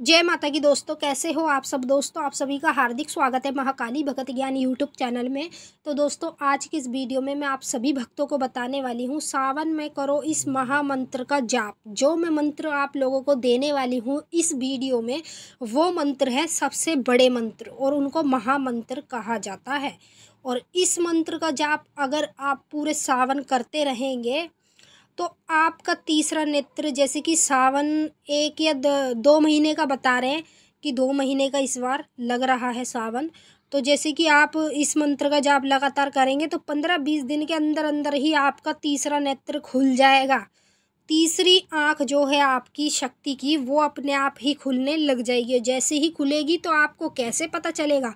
जय माता की दोस्तों कैसे हो आप सब दोस्तों आप सभी का हार्दिक स्वागत है महाकाली भगत ज्ञान यूट्यूब चैनल में तो दोस्तों आज की इस वीडियो में मैं आप सभी भक्तों को बताने वाली हूँ सावन में करो इस महामंत्र का जाप जो मैं मंत्र आप लोगों को देने वाली हूँ इस वीडियो में वो मंत्र है सबसे बड़े मंत्र और उनको महामंत्र कहा जाता है और इस मंत्र का जाप अगर आप पूरे सावन करते रहेंगे तो आपका तीसरा नेत्र जैसे कि सावन एक या दो महीने का बता रहे हैं कि दो महीने का इस बार लग रहा है सावन तो जैसे कि आप इस मंत्र का जाप लगातार करेंगे तो पंद्रह बीस दिन के अंदर अंदर ही आपका तीसरा नेत्र खुल जाएगा तीसरी आँख जो है आपकी शक्ति की वो अपने आप ही खुलने लग जाएगी जैसे ही खुलेगी तो आपको कैसे पता चलेगा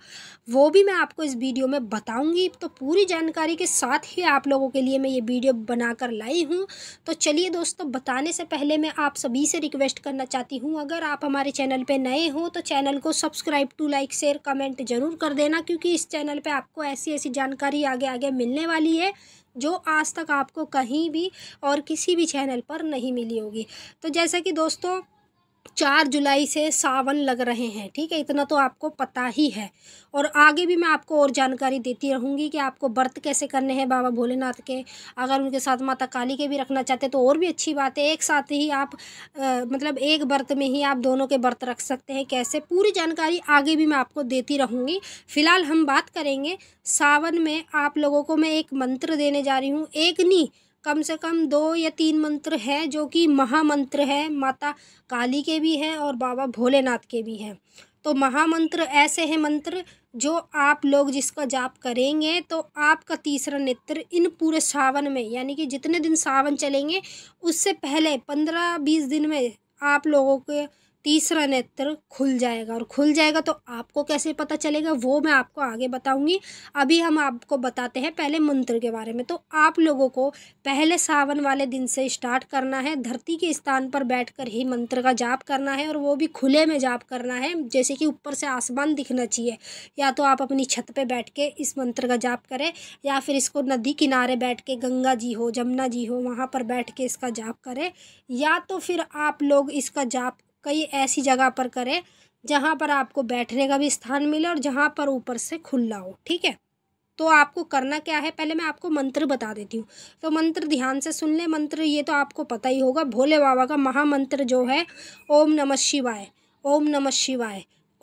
वो भी मैं आपको इस वीडियो में बताऊंगी तो पूरी जानकारी के साथ ही आप लोगों के लिए मैं ये वीडियो बनाकर लाई हूँ तो चलिए दोस्तों बताने से पहले मैं आप सभी से रिक्वेस्ट करना चाहती हूँ अगर आप हमारे चैनल पर नए हों तो चैनल को subscribe to like share comment ज़रूर कर देना क्योंकि इस चैनल पर आपको ऐसी ऐसी जानकारी आगे आगे मिलने वाली है जो आज तक आपको कहीं भी और किसी भी चैनल पर नहीं मिली होगी तो जैसा कि दोस्तों चार जुलाई से सावन लग रहे हैं ठीक है इतना तो आपको पता ही है और आगे भी मैं आपको और जानकारी देती रहूँगी कि आपको व्रत कैसे करने हैं बाबा भोलेनाथ के अगर उनके साथ माता काली के भी रखना चाहते तो और भी अच्छी बात है एक साथ ही आप आ, मतलब एक व्रत में ही आप दोनों के व्रत रख सकते हैं कैसे पूरी जानकारी आगे भी मैं आपको देती रहूँगी फ़िलहाल हम बात करेंगे सावन में आप लोगों को मैं एक मंत्र देने जा रही हूँ एक नी कम से कम दो या तीन मंत्र हैं जो कि महामंत्र है माता काली के भी हैं और बाबा भोलेनाथ के भी हैं तो महामंत्र ऐसे हैं मंत्र जो आप लोग जिसका जाप करेंगे तो आपका तीसरा नेत्र इन पूरे सावन में यानी कि जितने दिन सावन चलेंगे उससे पहले पंद्रह बीस दिन में आप लोगों के तीसरा नेत्र खुल जाएगा और खुल जाएगा तो आपको कैसे पता चलेगा वो मैं आपको आगे बताऊंगी अभी हम आपको बताते हैं पहले मंत्र के बारे में तो आप लोगों को पहले सावन वाले दिन से स्टार्ट करना है धरती के स्थान पर बैठकर ही मंत्र का जाप करना है और वो भी खुले में जाप करना है जैसे कि ऊपर से आसमान दिखना चाहिए या तो आप अपनी छत पर बैठ के इस मंत्र का जाप करें या फिर इसको नदी किनारे बैठ के गंगा जी हो जमुना जी हो वहाँ पर बैठ के इसका जाप करें या तो फिर आप लोग इसका जाप कई ऐसी जगह पर करें जहाँ पर आपको बैठने का भी स्थान मिले और जहाँ पर ऊपर से खुला हो ठीक है तो आपको करना क्या है पहले मैं आपको मंत्र बता देती हूँ तो मंत्र ध्यान से सुन लें मंत्र ये तो आपको पता ही होगा भोले बाबा का महामंत्र जो है ओम नमः शिवाय ओम नमः शिवाय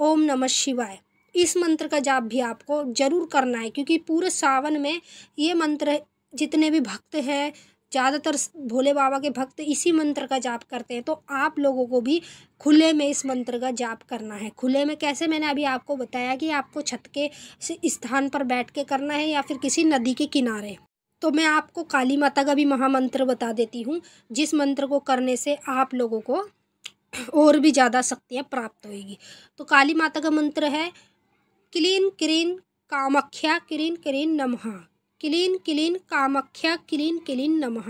ओम नमः शिवाय इस मंत्र का जाप भी आपको ज़रूर करना है क्योंकि पूरे सावन में ये मंत्र जितने भी भक्त हैं ज़्यादातर भोले बाबा के भक्त इसी मंत्र का जाप करते हैं तो आप लोगों को भी खुले में इस मंत्र का जाप करना है खुले में कैसे मैंने अभी आपको बताया कि आपको छत के स्थान पर बैठ के करना है या फिर किसी नदी के किनारे तो मैं आपको काली माता का भी महामंत्र बता देती हूँ जिस मंत्र को करने से आप लोगों को और भी ज़्यादा शक्तियाँ प्राप्त होगी तो काली माता का मंत्र है क्लीन क्रीन कामख्या क्रीन क्रीन नमहा किलीन किलीन कामख्या किलीन किलीन नमः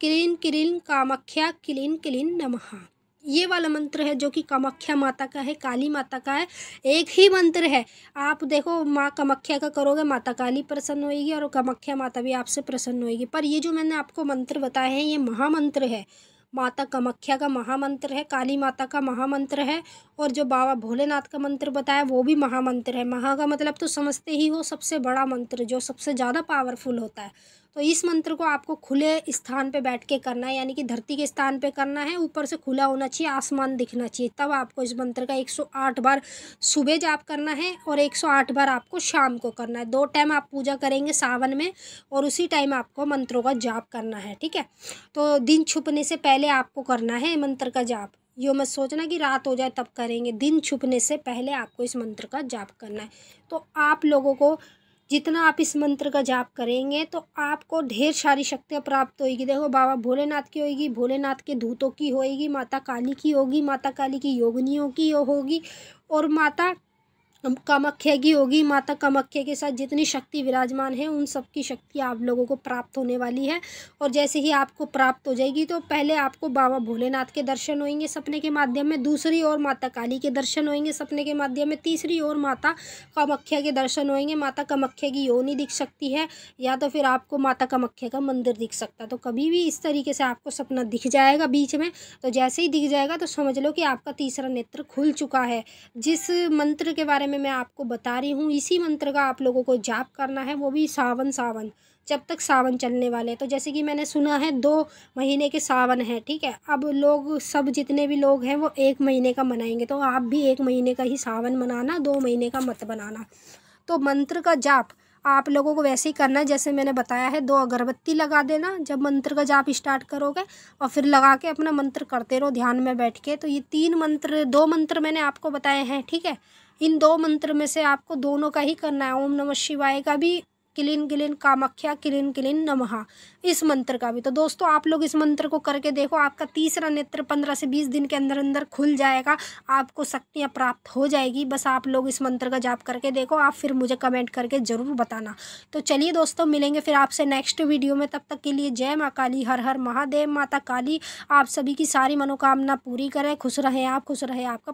किलीन किलीन कामख्या किलीन किलीन नमः ये वाला मंत्र है जो कि कामाख्या माता का है काली माता का है एक ही मंत्र है आप देखो माँ कामाख्या का करोगे माता काली प्रसन्न होएगी और कामाख्या माता भी आपसे प्रसन्न होएगी पर ये जो मैंने आपको मंत्र बताए हैं ये महामंत्र है माता कमाख्या का महामंत्र है काली माता का महामंत्र है और जो बाबा भोलेनाथ का मंत्र बताया वो भी महामंत्र है महा का मतलब तो समझते ही हो सबसे बड़ा मंत्र जो सबसे ज़्यादा पावरफुल होता है तो इस मंत्र को आपको खुले स्थान पे बैठ के करना है यानी कि धरती के स्थान पे करना है ऊपर से खुला होना चाहिए आसमान दिखना चाहिए तब आपको इस मंत्र का 108 बार सुबह जाप करना है और 108 बार आपको शाम को करना है दो टाइम आप पूजा करेंगे सावन में और उसी टाइम आपको मंत्रों का जाप करना है ठीक है तो दिन छुपने से पहले आपको करना है मंत्र का जाप यो मत सोचना कि रात हो जाए तब करेंगे दिन छुपने से पहले आपको इस मंत्र का जाप करना है तो आप लोगों को जितना आप इस मंत्र का जाप करेंगे तो आपको ढेर सारी शक्तियाँ प्राप्त होगी देखो बाबा भोलेनाथ की होगी भोलेनाथ के धूतों की होगी माता काली की होगी माता काली की योगनियों की होगी और माता कामाख्या की होगी माता कामाख्या के साथ जितनी शक्ति विराजमान है उन सब की शक्ति आप लोगों को प्राप्त होने वाली है और जैसे ही आपको प्राप्त हो जाएगी तो पहले आपको बाबा भोलेनाथ के दर्शन होंगे सपने के माध्यम में दूसरी ओर माता काली के दर्शन होंगे सपने के माध्यम में तीसरी ओर माता कामाख्या के दर्शन होंगे माता कामाख्या की योनी दिख सकती है या तो फिर आपको माता कामाख्या का मंदिर दिख सकता है तो कभी भी इस तरीके से आपको सपना दिख जाएगा बीच में तो जैसे ही दिख जाएगा तो समझ लो कि आपका तीसरा नेत्र खुल चुका है जिस मंत्र के बारे में में मैं आपको बता रही हूँ इसी मंत्र का आप लोगों को जाप करना है वो भी सावन सावन जब तक सावन चलने वाले हैं तो जैसे कि मैंने सुना है दो महीने के सावन है ठीक है अब लोग सब जितने भी लोग हैं वो एक महीने का मनाएंगे तो आप भी एक महीने का ही सावन मनाना दो महीने का मत बनाना तो मंत्र का जाप आप लोगों को वैसे ही करना है जैसे मैंने बताया है दो अगरबत्ती लगा देना जब मंत्र का जाप स्टार्ट करोगे और फिर लगा के अपना मंत्र करते रहो ध्यान में बैठ के तो ये तीन मंत्र दो मंत्र मैंने आपको बताए हैं ठीक है इन दो मंत्र में से आपको दोनों का ही करना है ओम नमः शिवाय का भी किलिन किलिन कामख्या किलिन किलिन नमः इस मंत्र का भी तो दोस्तों आप लोग इस मंत्र को करके देखो आपका तीसरा नेत्र पंद्रह से बीस दिन के अंदर अंदर खुल जाएगा आपको शक्तियाँ प्राप्त हो जाएगी बस आप लोग इस मंत्र का जाप करके देखो आप फिर मुझे कमेंट करके ज़रूर बताना तो चलिए दोस्तों मिलेंगे फिर आपसे नेक्स्ट वीडियो में तब तक के लिए जय माँ काली हर हर महादेव माता काली आप सभी की सारी मनोकामना पूरी करें खुश रहें आप खुश रहें आपका